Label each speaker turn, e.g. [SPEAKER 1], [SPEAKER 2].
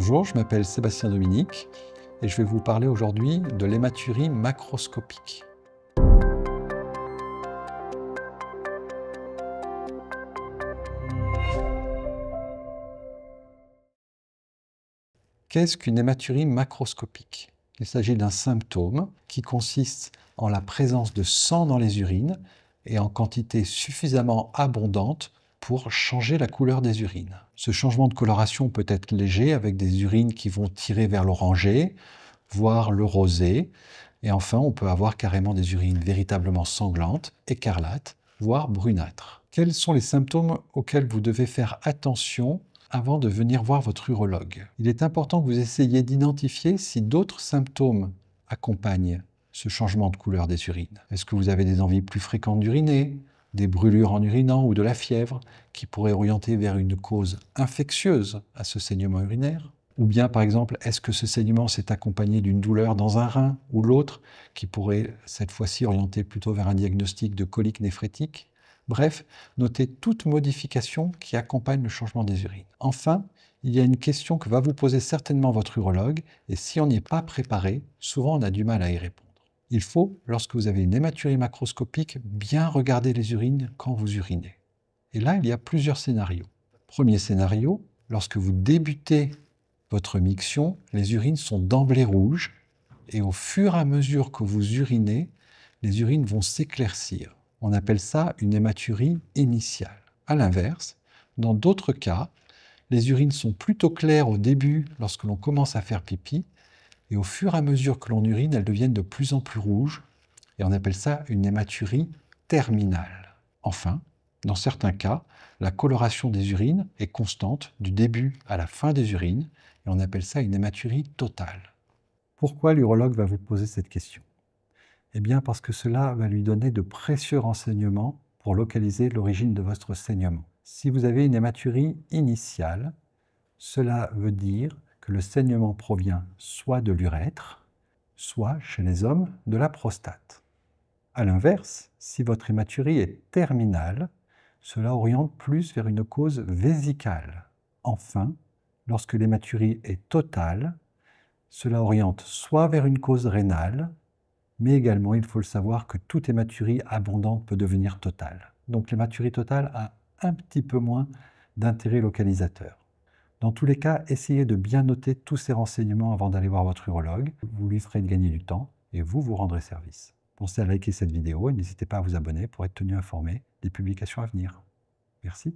[SPEAKER 1] Bonjour, je m'appelle Sébastien Dominique et je vais vous parler aujourd'hui de l'hématurie macroscopique. Qu'est-ce qu'une hématurie macroscopique Il s'agit d'un symptôme qui consiste en la présence de sang dans les urines et en quantité suffisamment abondante pour changer la couleur des urines. Ce changement de coloration peut être léger avec des urines qui vont tirer vers l'oranger, voire le rosé. Et enfin, on peut avoir carrément des urines véritablement sanglantes, écarlates, voire brunâtres. Quels sont les symptômes auxquels vous devez faire attention avant de venir voir votre urologue Il est important que vous essayiez d'identifier si d'autres symptômes accompagnent ce changement de couleur des urines. Est-ce que vous avez des envies plus fréquentes d'uriner des brûlures en urinant ou de la fièvre qui pourraient orienter vers une cause infectieuse à ce saignement urinaire Ou bien par exemple, est-ce que ce saignement s'est accompagné d'une douleur dans un rein ou l'autre qui pourrait cette fois-ci orienter plutôt vers un diagnostic de colique néphrétique Bref, notez toute modification qui accompagne le changement des urines. Enfin, il y a une question que va vous poser certainement votre urologue et si on n'y est pas préparé, souvent on a du mal à y répondre. Il faut, lorsque vous avez une hématurie macroscopique, bien regarder les urines quand vous urinez. Et là, il y a plusieurs scénarios. Premier scénario, lorsque vous débutez votre miction, les urines sont d'emblée rouges et au fur et à mesure que vous urinez, les urines vont s'éclaircir. On appelle ça une hématurie initiale. A l'inverse, dans d'autres cas, les urines sont plutôt claires au début lorsque l'on commence à faire pipi et au fur et à mesure que l'on urine, elles deviennent de plus en plus rouges, et on appelle ça une hématurie terminale. Enfin, dans certains cas, la coloration des urines est constante du début à la fin des urines, et on appelle ça une hématurie totale. Pourquoi l'urologue va vous poser cette question Eh bien parce que cela va lui donner de précieux renseignements pour localiser l'origine de votre saignement. Si vous avez une hématurie initiale, cela veut dire le saignement provient soit de l'urètre, soit chez les hommes de la prostate. A l'inverse, si votre hématurie est terminale, cela oriente plus vers une cause vésicale. Enfin, lorsque l'hématurie est totale, cela oriente soit vers une cause rénale, mais également, il faut le savoir, que toute hématurie abondante peut devenir totale. Donc l'hématurie totale a un petit peu moins d'intérêt localisateur. Dans tous les cas, essayez de bien noter tous ces renseignements avant d'aller voir votre urologue. Vous lui ferez gagner du temps et vous vous rendrez service. Pensez à liker cette vidéo et n'hésitez pas à vous abonner pour être tenu informé des publications à venir. Merci.